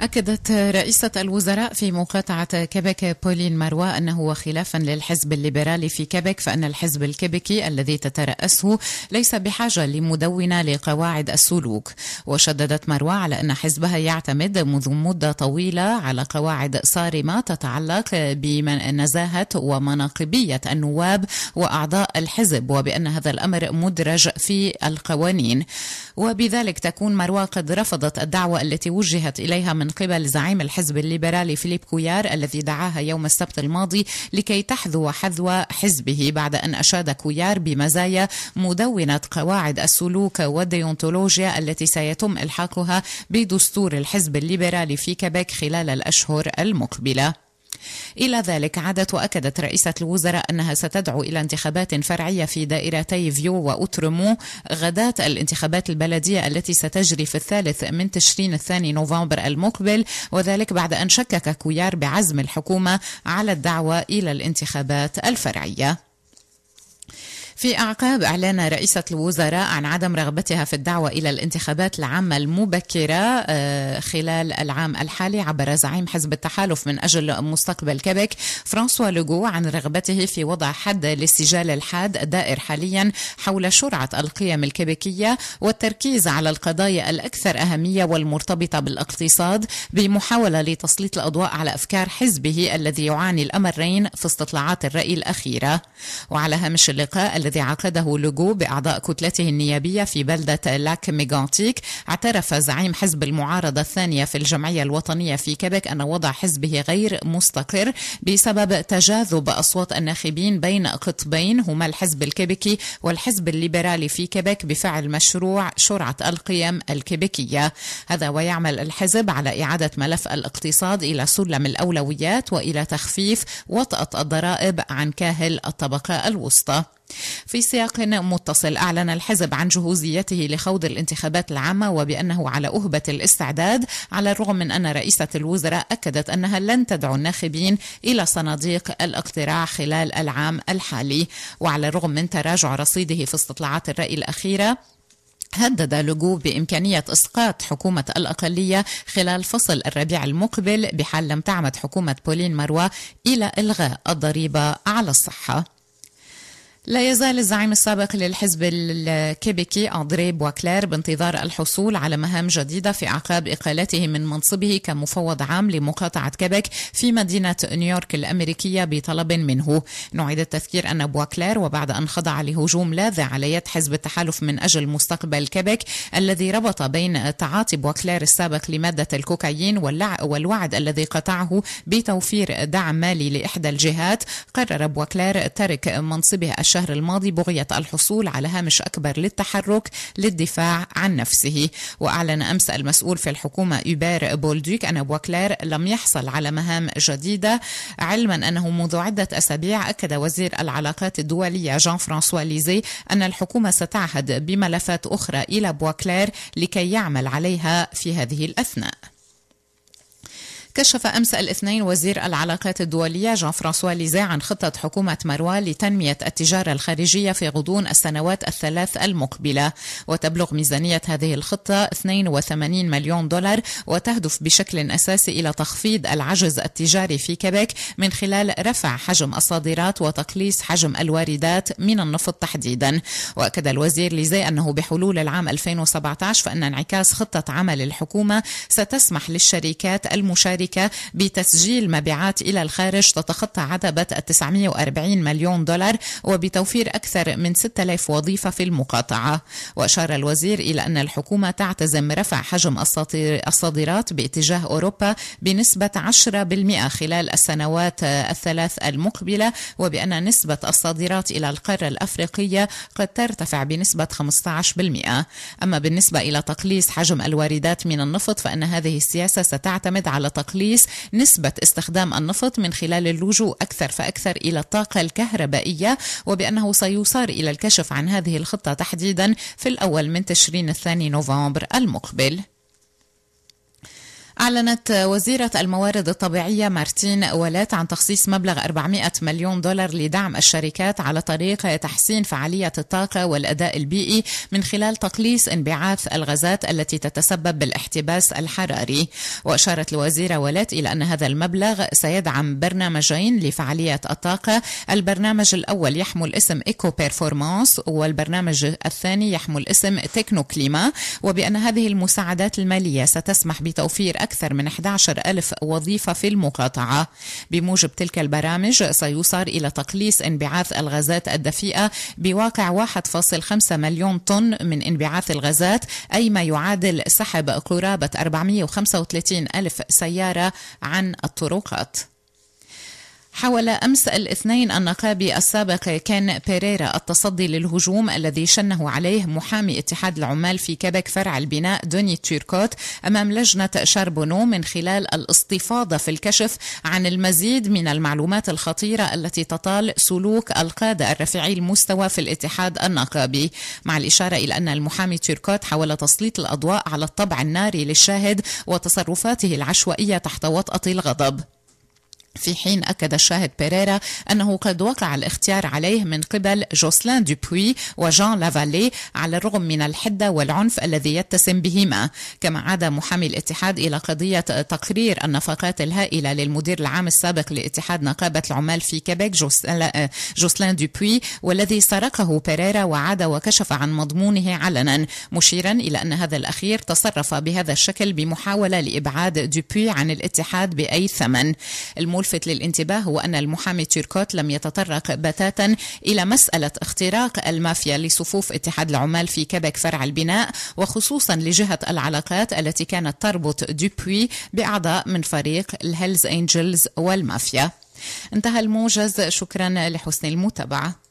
أكدت رئيسة الوزراء في مقاطعة كبك بولين مروى أنه وخلافا للحزب الليبرالي في كبك فأن الحزب الكبكي الذي تترأسه ليس بحاجة لمدونة لقواعد السلوك وشددت مروى على أن حزبها يعتمد منذ مدة طويلة على قواعد صارمة تتعلق بنزاهة ومناقبية النواب وأعضاء الحزب وبأن هذا الأمر مدرج في القوانين وبذلك تكون مروى قد رفضت الدعوة التي وجهت إليها من من قبل زعيم الحزب الليبرالي فيليب كويار الذي دعاها يوم السبت الماضي لكي تحذو حذو حزبه بعد أن أشاد كويار بمزايا مدونة قواعد السلوك والديونتولوجيا التي سيتم إلحاقها بدستور الحزب الليبرالي في كيبيك خلال الأشهر المقبلة إلى ذلك عادت وأكدت رئيسة الوزراء أنها ستدعو إلى انتخابات فرعية في دائرتي فيو وأوترمو غداة الانتخابات البلدية التي ستجري في الثالث من تشرين الثاني نوفمبر المقبل وذلك بعد أن شكك كويار بعزم الحكومة على الدعوة إلى الانتخابات الفرعية في أعقاب إعلان رئيسة الوزراء عن عدم رغبتها في الدعوة إلى الانتخابات العامة المبكرة آه، خلال العام الحالي عبر زعيم حزب التحالف من أجل مستقبل كبك فرانسوا لوغو عن رغبته في وضع حد للسجال الحاد الدائر حاليا حول شرعة القيم الكبكية والتركيز على القضايا الأكثر أهمية والمرتبطة بالاقتصاد بمحاولة لتسليط الأضواء على أفكار حزبه الذي يعاني الأمرين في استطلاعات الرأي الأخيرة وعلى هامش اللقاء الذي عقده لوجو بأعضاء كتلته النيابية في بلدة لاك ميغانتيك اعترف زعيم حزب المعارضة الثانية في الجمعية الوطنية في كيبك أن وضع حزبه غير مستقر بسبب تجاذب أصوات الناخبين بين قطبين هما الحزب الكيبكي والحزب الليبرالي في كيبك بفعل مشروع شرعة القيم الكيبكية هذا ويعمل الحزب على إعادة ملف الاقتصاد إلى سلم الأولويات وإلى تخفيف وطأة الضرائب عن كاهل الطبقة الوسطى في سياق متصل أعلن الحزب عن جهوزيته لخوض الانتخابات العامة وبأنه على أهبة الاستعداد على الرغم من أن رئيسة الوزراء أكدت أنها لن تدعو الناخبين إلى صناديق الاقتراع خلال العام الحالي وعلى الرغم من تراجع رصيده في استطلاعات الرأي الأخيرة هدد لوجو بإمكانية إسقاط حكومة الأقلية خلال فصل الربيع المقبل بحال لم تعمد حكومة بولين مروى إلى إلغاء الضريبة على الصحة لا يزال الزعيم السابق للحزب الكيبيكي أندري بواكلير بانتظار الحصول على مهام جديدة في أعقاب إقالته من منصبه كمفوض عام لمقاطعة كيبك في مدينة نيويورك الأمريكية بطلب منه نعيد التذكير أن بواكلير وبعد أن خضع لهجوم لاذع على يد حزب التحالف من أجل مستقبل كيبك الذي ربط بين تعاطي بواكلير السابق لمادة الكوكايين والوعد الذي قطعه بتوفير دعم مالي لإحدى الجهات قرر بواكلير ترك منصبه الشرعي الشهر الماضي بغية الحصول على هامش أكبر للتحرك للدفاع عن نفسه وأعلن أمس المسؤول في الحكومة يوبير بولدويك أن بوكلير لم يحصل على مهام جديدة علما أنه منذ عدة أسابيع أكد وزير العلاقات الدولية جان فرانسوا ليزي أن الحكومة ستعهد بملفات أخرى إلى بوكلير لكي يعمل عليها في هذه الأثناء كشف أمس الاثنين وزير العلاقات الدولية جان فرانسوا ليزي عن خطة حكومة مروان لتنمية التجارة الخارجية في غضون السنوات الثلاث المقبلة وتبلغ ميزانية هذه الخطة 82 مليون دولار وتهدف بشكل أساسي إلى تخفيض العجز التجاري في كيبك من خلال رفع حجم الصادرات وتقليص حجم الواردات من النفط تحديدا وأكد الوزير ليزي أنه بحلول العام 2017 فإن انعكاس خطة عمل الحكومة ستسمح للشركات المشاركة أمريكا بتسجيل مبيعات إلى الخارج تتخطى عتبة 940 مليون دولار وبتوفير أكثر من 6000 وظيفة في المقاطعة وأشار الوزير إلى أن الحكومة تعتزم رفع حجم الصادرات باتجاه أوروبا بنسبة 10% خلال السنوات الثلاث المقبلة وبأن نسبة الصادرات إلى القارة الأفريقية قد ترتفع بنسبة 15% أما بالنسبة إلى تقليص حجم الواردات من النفط فإن هذه السياسة ستعتمد على تقليص تقليص نسبة استخدام النفط من خلال اللجوء أكثر فأكثر إلى الطاقة الكهربائية وبأنه سيصار إلى الكشف عن هذه الخطة تحديدا في الأول من تشرين الثاني نوفمبر المقبل أعلنت وزيرة الموارد الطبيعية مارتين ولات عن تخصيص مبلغ 400 مليون دولار لدعم الشركات على طريق تحسين فعالية الطاقة والأداء البيئي من خلال تقليص انبعاث الغازات التي تتسبب بالاحتباس الحراري وأشارت الوزيرة ولات إلى أن هذا المبلغ سيدعم برنامجين لفعالية الطاقة البرنامج الأول يحمل اسم إيكو بيرفورمانس والبرنامج الثاني يحمل اسم تكنو كليما وبأن هذه المساعدات المالية ستسمح بتوفير أكثر من 11 ألف وظيفة في المقاطعة بموجب تلك البرامج سيصار إلى تقليص انبعاث الغازات الدفيئة بواقع 1.5 مليون طن من انبعاث الغازات أي ما يعادل سحب قرابة 435 ألف سيارة عن الطرقات حاول أمس الاثنين النقابي السابق كان بيريرا التصدي للهجوم الذي شنه عليه محامي اتحاد العمال في كبك فرع البناء دوني تشيركوت أمام لجنة شاربونو من خلال الاستفاضة في الكشف عن المزيد من المعلومات الخطيرة التي تطال سلوك القادة الرفيعي المستوى في الاتحاد النقابي مع الإشارة إلى أن المحامي تشيركوت حاول تسليط الأضواء على الطبع الناري للشاهد وتصرفاته العشوائية تحت وطأة الغضب في حين أكد الشاهد بيريرا أنه قد وقع الاختيار عليه من قبل جوسلان دوبوي وجان لافالي على الرغم من الحدة والعنف الذي يتسم بهما كما عاد محامي الاتحاد إلى قضية تقرير النفقات الهائلة للمدير العام السابق لاتحاد نقابة العمال في كيبيك جوسلان آه، دوبوي والذي سرقه بيريرا وعاد وكشف عن مضمونه علنا مشيرا إلى أن هذا الأخير تصرف بهذا الشكل بمحاولة لإبعاد دوبوي عن الاتحاد بأي ثمن المول الملفت للانتباه هو أن المحامي تيركوت لم يتطرق بتاتا إلى مسألة اختراق المافيا لصفوف اتحاد العمال في كبك فرع البناء وخصوصا لجهة العلاقات التي كانت تربط دوبوي بأعضاء من فريق الهيلز أنجلز والمافيا انتهى الموجز شكرا لحسن المتابعه